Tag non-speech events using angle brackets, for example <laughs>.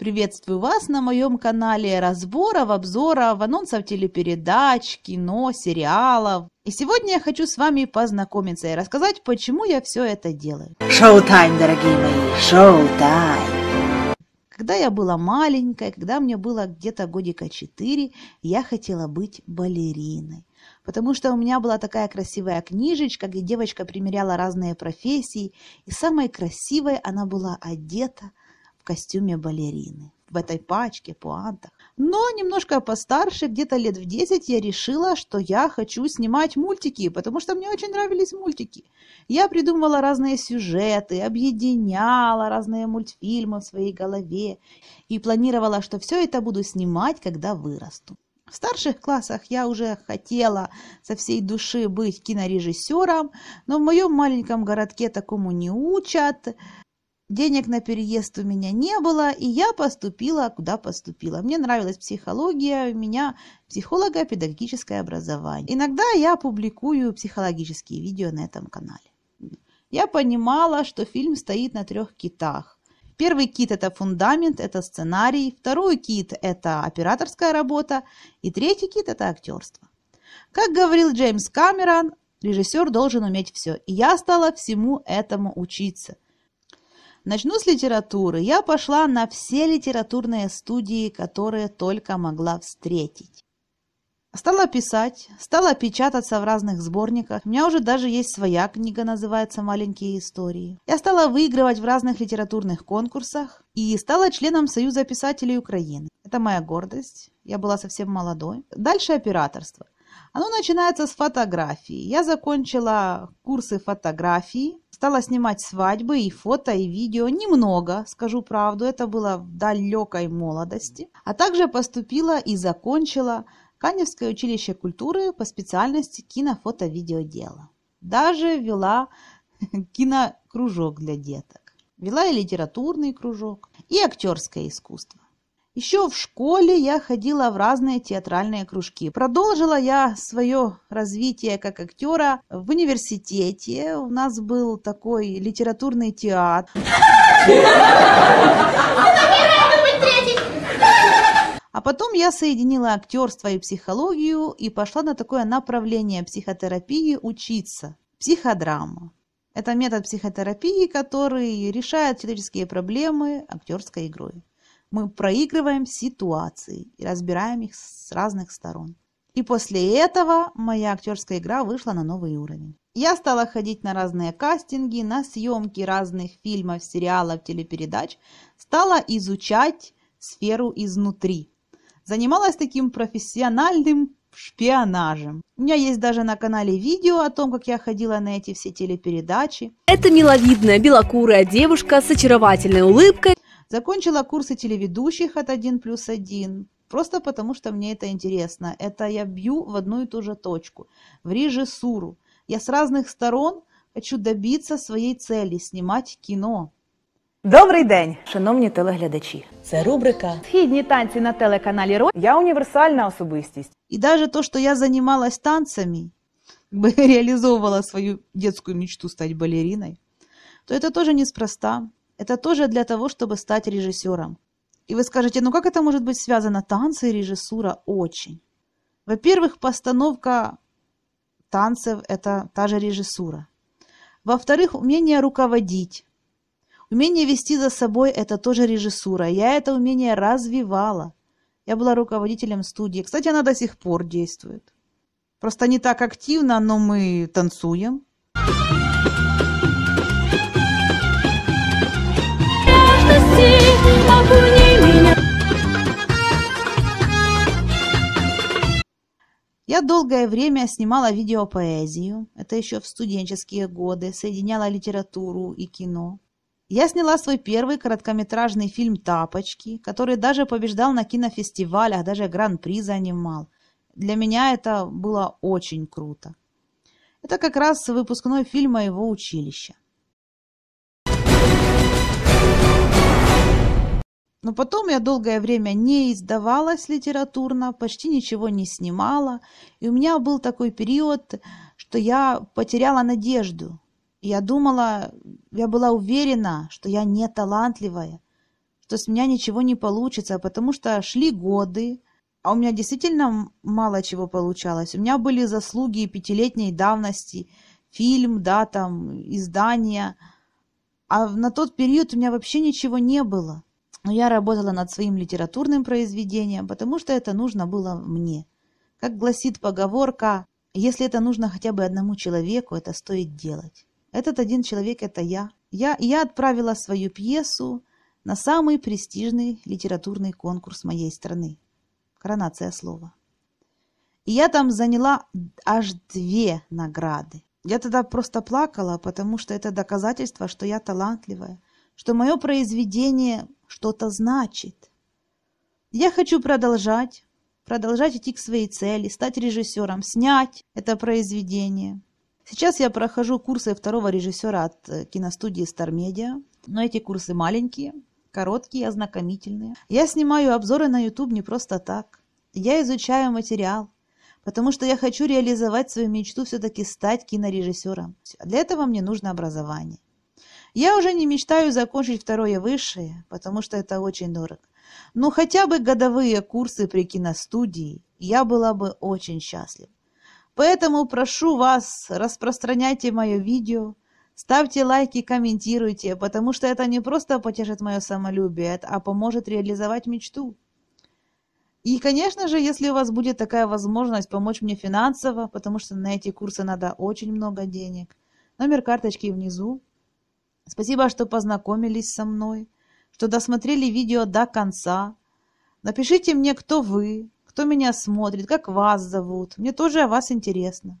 Приветствую вас на моем канале разборов, обзоров, анонсов телепередач, кино, сериалов. И сегодня я хочу с вами познакомиться и рассказать, почему я все это делаю. Шоу-тайм, дорогие мои, шоу-тайм. Когда я была маленькая, когда мне было где-то годика 4, я хотела быть балериной потому что у меня была такая красивая книжечка, где девочка примеряла разные профессии, и самой красивой она была одета костюме балерины. В этой пачке, пуантах. Но немножко постарше, где-то лет в 10, я решила, что я хочу снимать мультики, потому что мне очень нравились мультики. Я придумывала разные сюжеты, объединяла разные мультфильмы в своей голове и планировала, что все это буду снимать, когда вырасту. В старших классах я уже хотела со всей души быть кинорежиссером, но в моем маленьком городке такому не учат. Денег на переезд у меня не было, и я поступила, куда поступила. Мне нравилась психология, у меня психолого-педагогическое образование. Иногда я публикую психологические видео на этом канале. Я понимала, что фильм стоит на трех китах. Первый кит – это фундамент, это сценарий. Второй кит – это операторская работа. И третий кит – это актерство. Как говорил Джеймс Камерон, режиссер должен уметь все. И я стала всему этому учиться – Начну с литературы. Я пошла на все литературные студии, которые только могла встретить. Стала писать, стала печататься в разных сборниках. У меня уже даже есть своя книга, называется «Маленькие истории». Я стала выигрывать в разных литературных конкурсах и стала членом Союза писателей Украины. Это моя гордость. Я была совсем молодой. Дальше операторство – оно начинается с фотографии. Я закончила курсы фотографии, стала снимать свадьбы и фото, и видео. Немного, скажу правду, это было в далекой молодости. А также поступила и закончила Каневское училище культуры по специальности кинофото видеодела Даже вела <laughs> кинокружок для деток. Вела и литературный кружок, и актерское искусство. Еще в школе я ходила в разные театральные кружки. Продолжила я свое развитие как актера в университете. У нас был такой литературный театр. А потом я соединила актерство и психологию и пошла на такое направление психотерапии учиться. Психодрама. Это метод психотерапии, который решает человеческие проблемы актерской игрой мы проигрываем ситуации и разбираем их с разных сторон. И после этого моя актерская игра вышла на новый уровень. Я стала ходить на разные кастинги, на съемки разных фильмов, сериалов, телепередач, стала изучать сферу изнутри. Занималась таким профессиональным шпионажем. У меня есть даже на канале видео о том, как я ходила на эти все телепередачи. Это миловидная белокурая девушка с очаровательной улыбкой. Закончила курсы телеведущих от 1 плюс 1. Просто потому, что мне это интересно. Это я бью в одну и ту же точку. В режиссуру. Я с разных сторон хочу добиться своей цели – снимать кино. Добрий день, шановні телеглядачі. Це рубрика «Східні танці» на телеканалі «Рой». Я універсальна особистість. И даже то, что я занималась танцами, как бы <laughs> реализовывала свою детскую мечту стать балериной, то это тоже неспроста. Это тоже для того, чтобы стать режиссером. И вы скажете, ну как это может быть связано? Танцы и режиссура очень. Во-первых, постановка танцев – это та же режиссура. Во-вторых, умение руководить. Умение вести за собой – это тоже режиссура. Я это умение развивала. Я была руководителем студии. Кстати, она до сих пор действует. Просто не так активно, но мы танцуем. Thank you. Я долгое время снимала видеопоэзию, это еще в студенческие годы, соединяла литературу и кино. Я сняла свой первый короткометражный фильм «Тапочки», который даже побеждал на кинофестивалях, даже гран-при занимал. Для меня это было очень круто. Это как раз выпускной фильм моего училища. Но потом я долгое время не издавалась литературно, почти ничего не снимала, и у меня был такой период, что я потеряла надежду. я думала, я была уверена, что я не талантливая, что с меня ничего не получится, потому что шли годы, а у меня действительно мало чего получалось. У меня были заслуги пятилетней давности, фильм, да, там, издания, А на тот период у меня вообще ничего не было но я работала над своим литературным произведением, потому что это нужно было мне. Как гласит поговорка, если это нужно хотя бы одному человеку, это стоит делать. Этот один человек – это я. Я, я отправила свою пьесу на самый престижный литературный конкурс моей страны. Коронация слова. И я там заняла аж две награды. Я тогда просто плакала, потому что это доказательство, что я талантливая, что мое произведение что-то значит. Я хочу продолжать, продолжать идти к своей цели, стать режиссером, снять это произведение. Сейчас я прохожу курсы второго режиссера от э, киностудии Star Media, но эти курсы маленькие, короткие, ознакомительные. Я снимаю обзоры на YouTube не просто так. Я изучаю материал, потому что я хочу реализовать свою мечту все-таки стать кинорежиссером. Для этого мне нужно образование. Я уже не мечтаю закончить второе высшее, потому что это очень дорого. Но хотя бы годовые курсы при киностудии я была бы очень счастлив. Поэтому прошу вас, распространяйте мое видео, ставьте лайки, комментируйте, потому что это не просто потешит мое самолюбие, а поможет реализовать мечту. И, конечно же, если у вас будет такая возможность помочь мне финансово, потому что на эти курсы надо очень много денег, номер карточки внизу, Спасибо, что познакомились со мной, что досмотрели видео до конца. Напишите мне, кто вы, кто меня смотрит, как вас зовут. Мне тоже о вас интересно.